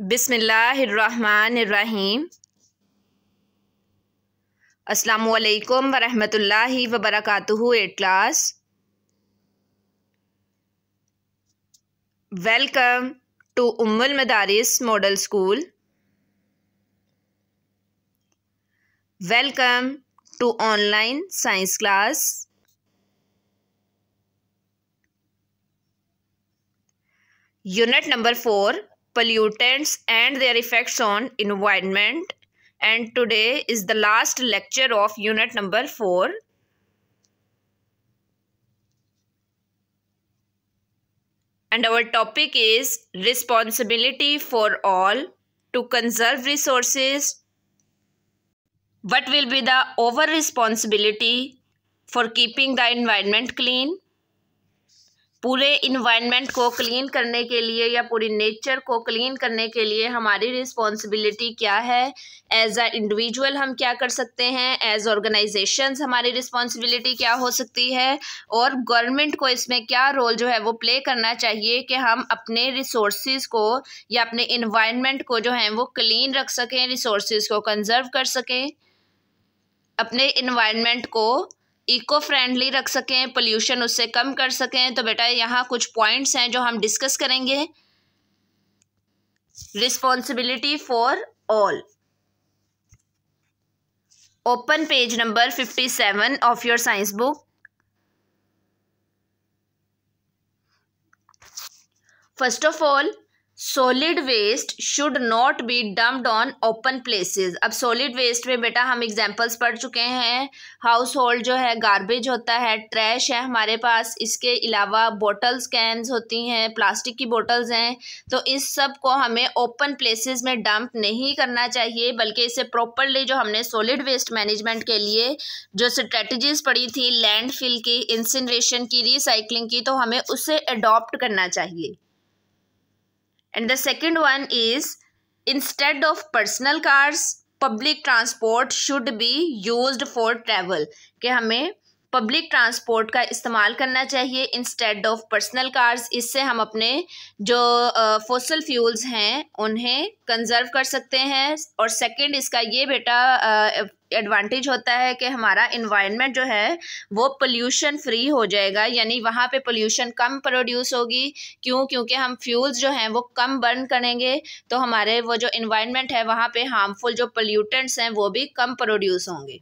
बिसमीम् असलकम वरहमल वबरक एट class welcome to Ummul Madaris model school welcome to online science class unit number four pollutants and their effects on environment and today is the last lecture of unit number 4 and our topic is responsibility for all to conserve resources what will be the over responsibility for keeping the environment clean पूरे environment को clean करने के लिए या पूरी nature को clean करने के लिए हमारी रिस्पॉन्सिबिलिटी क्या है एज अ इंडिविजुअल हम क्या कर सकते हैं एज ऑर्गेनाइजेशन हमारी रिस्पॉन्सिबिलिटी क्या हो सकती है और गवर्नमेंट को इसमें क्या रोल जो है वो प्ले करना चाहिए कि हम अपने रिसोर्स को या अपने इन्वायरमेंट को जो है वो क्लीन रख सकें रिसोर्स को कंजर्व कर सकें अपने इन्वायरमेंट को इको फ्रेंडली रख सकें पोल्यूशन उससे कम कर सकें तो बेटा यहाँ कुछ पॉइंट्स हैं जो हम डिस्कस करेंगे responsibility for all open page number fifty seven of your science book first of all solid waste should not be dumped on open places अब सॉलिड वेस्ट में बेटा हम एग्जांपल्स पढ़ चुके हैं हाउस होल्ड जो है गार्बेज होता है ट्रैश है हमारे पास इसके अलावा बोटल्स कैंस होती हैं प्लास्टिक की बोटल्स हैं तो इस सब को हमें ओपन प्लेसेस में डंप नहीं करना चाहिए बल्कि इसे प्रॉपरली जो हमने सॉलिड वेस्ट मैनेजमेंट के लिए जो स्ट्रेटजीज पढ़ी थी लैंड की इंसिनरेशन की रिसाइकलिंग की तो हमें उसे अडॉप्ट करना चाहिए And the second one is instead of personal cars, public transport should be used for travel. कि हमें पब्लिक ट्रांसपोर्ट का इस्तेमाल करना चाहिए इंस्टेड ऑफ पर्सनल कार्स इससे हम अपने जो फोसल फ्यूल्स हैं उन्हें कंजर्व कर सकते हैं और सेकंड इसका ये बेटा एडवांटेज होता है कि हमारा इन्वायरमेंट जो है वो पोल्यूशन फ्री हो जाएगा यानी वहाँ पे पोल्यूशन कम प्रोड्यूस होगी क्यों क्योंकि हम फ्यूल्स जो हैं वो कम बर्न करेंगे तो हमारे वो जो इन्वायरमेंट है वहाँ पे हार्मफुल जो पोल्यूटेंट्स हैं वो भी कम प्रोड्यूस होंगे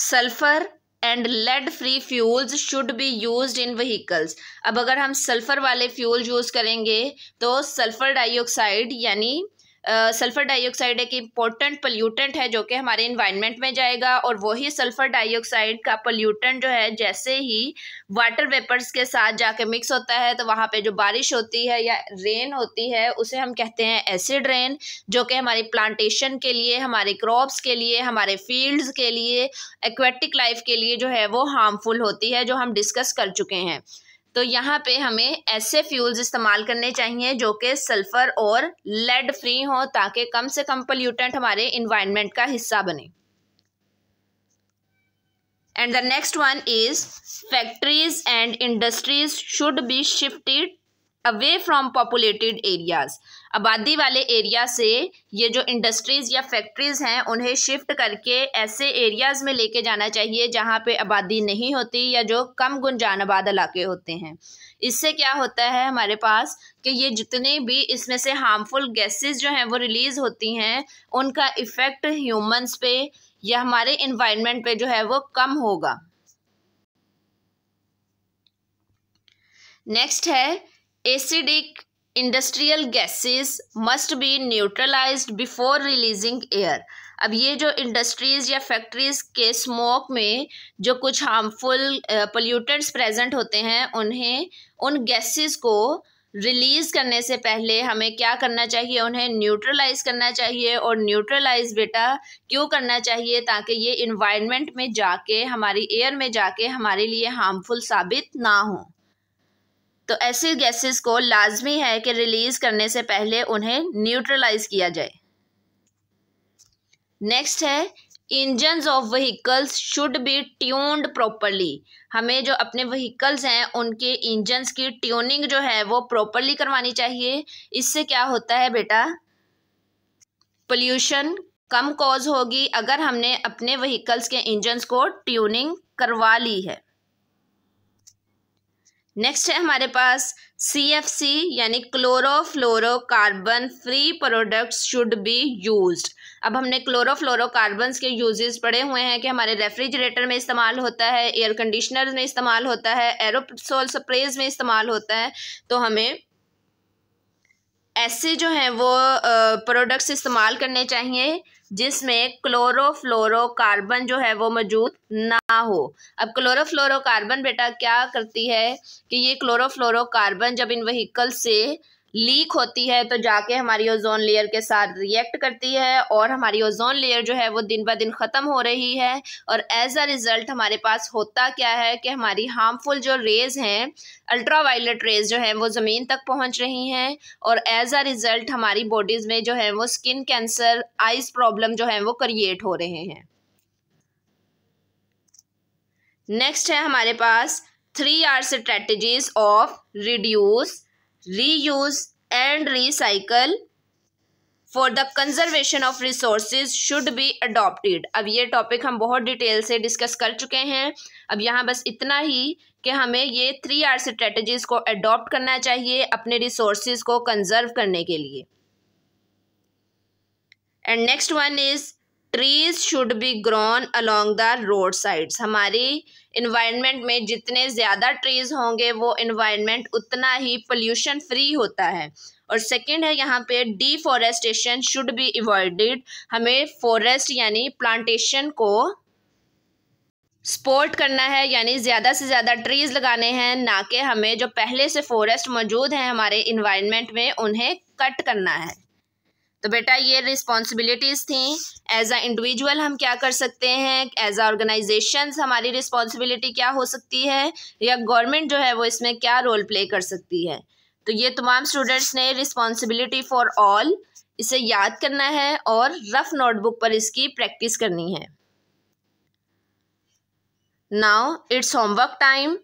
sulphur and lead free fuels should be use in vehicles अब अगर हम सल्फर वाले फ्यूल यूज़ करेंगे तो सल्फर डाइऑक्साइड यानी सल्फ़र डाइऑक्साइड एक इम्पोर्टेंट पल्यूटेंट है जो कि हमारे इन्वायरमेंट में जाएगा और वही सल्फ़र डाइऑक्साइड का पल्यूटेंट जो है जैसे ही वाटर वेपर्स के साथ जाके मिक्स होता है तो वहाँ पे जो बारिश होती है या रेन होती है उसे हम कहते हैं एसिड रेन जो कि हमारी प्लांटेशन के लिए हमारे क्रॉप्स के लिए हमारे फील्ड्स के लिए एक्वेटिक लाइफ के लिए जो है वो हार्मफुल होती है जो हम डिस्कस कर चुके हैं तो यहाँ पे हमें ऐसे फ्यूल्स इस्तेमाल करने चाहिए जो कि सल्फ़र और लेड फ्री हो ताकि कम से कम पल्यूटेंट हमारे इन्वायरमेंट का हिस्सा बने and the next one is factories and industries should be shifted away from populated areas आबादी वाले एरिया से ये जो इंडस्ट्रीज़ या फैक्ट्रीज़ हैं उन्हें शिफ्ट करके ऐसे एरियाज़ में लेके जाना चाहिए जहाँ पे आबादी नहीं होती या जो कम गुंजान आबाद इलाके होते हैं इससे क्या होता है हमारे पास कि ये जितने भी इसमें से हार्मफुल गैसेस जो हैं वो रिलीज़ होती हैं उनका इफ़ेक्ट ह्यूमंस पे या हमारे इन्वायरमेंट पे जो है वो कम होगा नेक्स्ट है acidic industrial gases must be neutralized before releasing air अब ये जो इंडस्ट्रीज़ या फैक्ट्रीज़ के स्मोक में जो कुछ हार्मफुल पोल्यूटेंट्स प्रेजेंट होते हैं उन्हें उन गैसेस को रिलीज़ करने से पहले हमें क्या करना चाहिए उन्हें न्यूट्रलाइज करना चाहिए और न्यूट्रलाइज बेटा क्यों करना चाहिए ताकि ये इन्वायरमेंट में जाके हमारी एयर में जाके हमारे लिए हार्मफुल साबित ना हों तो ऐसे गैसेस को लाजमी है कि रिलीज़ करने से पहले उन्हें न्यूट्रलाइज किया जाए नेक्स्ट है engine of vehicles should be tuned properly हमें जो अपने व्हीकल्स हैं उनके इंजन्स की ट्यूनिंग जो है वो प्रॉपरली करवानी चाहिए इससे क्या होता है बेटा पोल्यूशन कम कॉज होगी अगर हमने अपने व्हीकल्स के इंजन को ट्यूनिंग करवा ली है नेक्स्ट है हमारे पास सी एफ सी यानी chlorofluorocarbon free products should be used अब हमने क्लोरोफ्लोरोकार्बन्स के यूजेस पड़े हुए हैं कि हमारे रेफ्रिजरेटर में इस्तेमाल होता है एयर कंडीशनर में इस्तेमाल होता है एरोसोल स्प्रेज में इस्तेमाल होता है तो हमें ऐसे जो हैं वो प्रोडक्ट्स इस्तेमाल करने चाहिए जिसमें क्लोरोफ्लोरोकार्बन जो है वो मौजूद ना हो अब क्लोरोफ्लोरोकार्बन बेटा क्या करती है कि ये क्लोरोफ्लोरोकार्बन जब इन वहीकल से लीक होती है तो जाके हमारी ओजोन लेयर के साथ रिएक्ट करती है और हमारी ओजोन लेयर जो है वो दिन ब दिन ख़त्म हो रही है और एज अ रिज़ल्ट हमारे पास होता क्या है कि हमारी हार्मफुल जो रेज़ हैं अल्ट्रा वायलेट रेज़ जो हैं वो ज़मीन तक पहुंच रही हैं और एज अ रिज़ल्ट हमारी बॉडीज़ में जो है वो स्किन कैंसर आइज़ प्रॉब्लम जो है वो क्रिएट हो रहे हैं नेक्स्ट है हमारे पास three R strategies of reduce reuse and recycle for the conservation of resources should be adopted अब ये टॉपिक हम बहुत डिटेल से डिस्कस कर चुके हैं अब यहाँ बस इतना ही कि हमें ये थ्री आर स्ट्रेटजीज़ को अडोप्ट करना चाहिए अपने रिसोर्स को कंजर्व करने के लिए and next one is trees should be grown along the road sides हमारी इन्वायरमेंट में जितने ज़्यादा ट्रीज़ होंगे वो इन्वायरमेंट उतना ही पोल्यूशन फ्री होता है और सेकंड है यहाँ पे डिफॉरेस्टेशन शुड बी अवॉइडेड हमें फॉरेस्ट यानी प्लांटेशन को सपोर्ट करना है यानी ज़्यादा से ज़्यादा ट्रीज़ लगाने हैं ना कि हमें जो पहले से फॉरेस्ट मौजूद हैं हमारे इन्वायरमेंट में उन्हें कट करना है तो बेटा ये रिस्पॉन्सिबिलिटीज़ थी एज अ इंडिविजुअल हम क्या कर सकते हैं एज अ ऑर्गेनाइजेशन हमारी रिस्पॉन्सिबिलिटी क्या हो सकती है या गवर्नमेंट जो है वो इसमें क्या रोल प्ले कर सकती है तो ये तमाम स्टूडेंट्स ने रिस्पॉन्सिबिलिटी फॉर ऑल इसे याद करना है और रफ नोटबुक पर इसकी प्रैक्टिस करनी है now it's homework time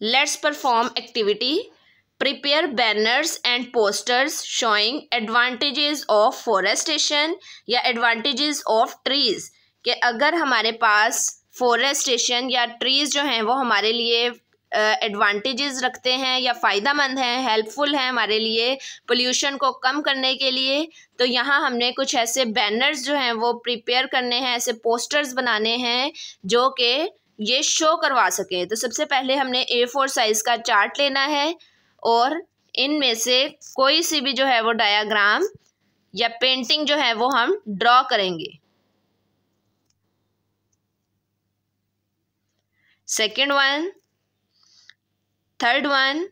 let's perform activity prepare banners and posters showing advantages of forestation या advantages of trees कि अगर हमारे पास forestation या trees जो हैं वो हमारे लिए एडवांटेजेस uh, रखते हैं या फ़ायदा मंद हैं हेल्पफुल हैं हमारे लिए पोल्यूशन को कम करने के लिए तो यहाँ हमने कुछ ऐसे बैनर्स जो हैं वो प्रिपेयर करने हैं ऐसे पोस्टर्स बनाने हैं जो कि ये शो करवा सकें तो सबसे पहले हमने ए फोर साइज़ का चार्ट लेना है और इनमें से कोई सी भी जो है वो डायाग्राम या पेंटिंग जो है वो हम ड्रॉ करेंगे second one third one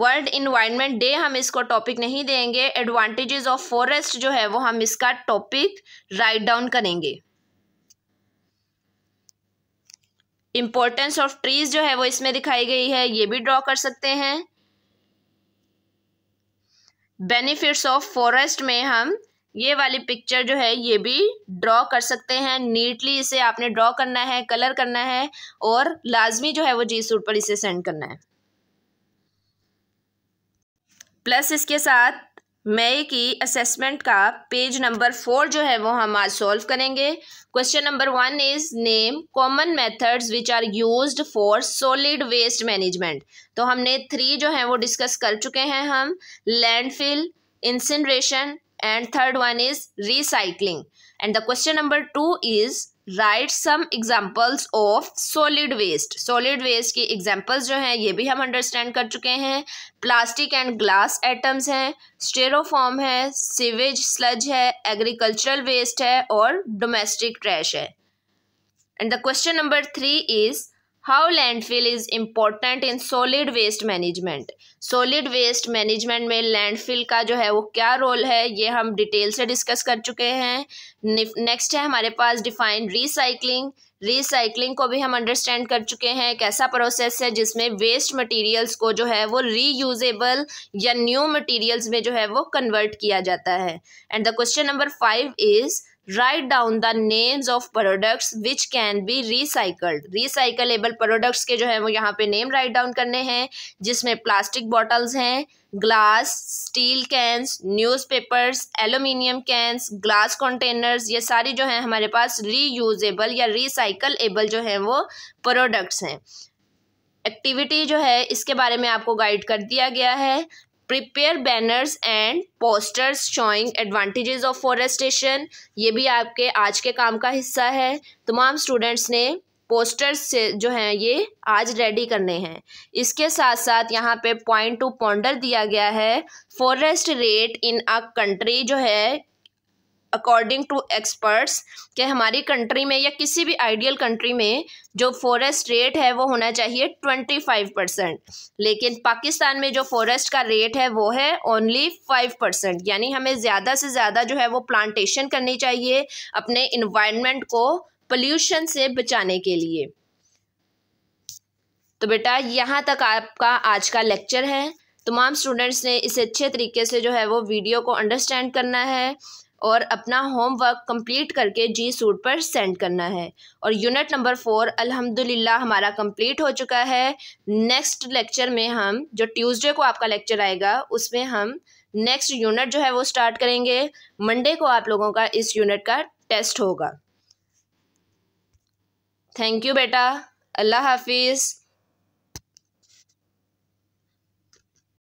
world environment day हम इसको टॉपिक नहीं देंगे एडवांटेजेस ऑफ फॉरेस्ट जो है वो हम इसका टॉपिक राइट डाउन करेंगे इम्पोर्टेंस ऑफ ट्रीज जो है वो इसमें दिखाई गई है ये भी ड्रॉ कर सकते हैं बेनिफिट्स ऑफ फॉरेस्ट में हम ये वाली पिक्चर जो है ये भी ड्रॉ कर सकते हैं नीटली इसे आपने ड्रॉ करना है कलर करना है और लाजमी जो है वो जी सूट पर इसे सेंड करना है प्लस इसके साथ मई की असेसमेंट का पेज नंबर फोर जो है वो हम आज सॉल्व करेंगे question number one is name common methods which are used for solid waste management तो हमने थ्री जो है वो डिस्कस कर चुके हैं हम landfill incineration and third one is recycling and the question number two is write some examples of solid waste solid waste की एग्जाम्पल्स जो हैं ये भी हम अंडरस्टैंड कर चुके हैं प्लास्टिक एंड ग्लास एटम्स हैं स्टेरोफॉर्म है सीवेज स्लज है एग्रीकल्चरल वेस्ट है और डोमेस्टिक ट्रैश है and the question number three is how landfill is important in solid waste management solid waste management में लैंडफिल का जो है वो क्या रोल है ये हम डिटेल से डिस्कस कर चुके हैं नेक्स्ट है हमारे पास डिफाइन रिसाइकलिंग रिसाइकलिंग को भी हम अंडरस्टैंड कर चुके हैं एक ऐसा प्रोसेस है जिसमें वेस्ट मटेरियल्स को जो है वो रीयूजेबल या न्यू मटेरियल्स में जो है वो कन्वर्ट किया जाता है and the question number five is write down the names of products which can be recycled recyclable products के जो है वो यहाँ पे नेम राइट डाउन करने हैं जिसमें प्लास्टिक बॉटल्स हैं glass steel cans newspapers aluminium cans glass containers ये सारी जो है हमारे पास री यूजेबल या रिसाइकल एबल जो हैं वो प्रोडक्ट्स हैं एक्टिविटी जो है इसके बारे में आपको गाइड कर दिया गया है prepare banners and posters showing advantages of forestation ये भी आपके आज के काम का हिस्सा है तमाम स्टूडेंट्स ने पोस्टर्स से जो हैं ये आज रेडी करने हैं इसके साथ साथ यहाँ पे पॉइंट टू पॉन्डर दिया गया है forest rate in a country जो है अकॉर्डिंग टू एक्सपर्ट्स कि हमारी कंट्री में या किसी भी आइडियल कंट्री में जो फॉरेस्ट रेट है वो होना चाहिए ट्वेंटी फाइव परसेंट लेकिन पाकिस्तान में जो फॉरेस्ट का रेट है वो है ओनली फाइव परसेंट यानी हमें ज़्यादा से ज़्यादा जो है वो प्लांटेशन करनी चाहिए अपने इन्वायरमेंट को पल्यूशन से बचाने के लिए तो बेटा यहाँ तक आपका आज का लेक्चर है तमाम स्टूडेंट्स ने इसे अच्छे तरीके से जो है वो वीडियो को अंडरस्टैंड करना है और अपना होमवर्क कंप्लीट करके जी सूट पर सेंड करना है और यूनिट नंबर फोर अल्हम्दुलिल्लाह हमारा कंप्लीट हो चुका है नेक्स्ट लेक्चर में हम जो ट्यूसडे को आपका लेक्चर आएगा उसमें हम नेक्स्ट यूनिट जो है वो स्टार्ट करेंगे मंडे को आप लोगों का इस यूनिट का टेस्ट होगा थैंक यू बेटा अल्लाह हाफिज़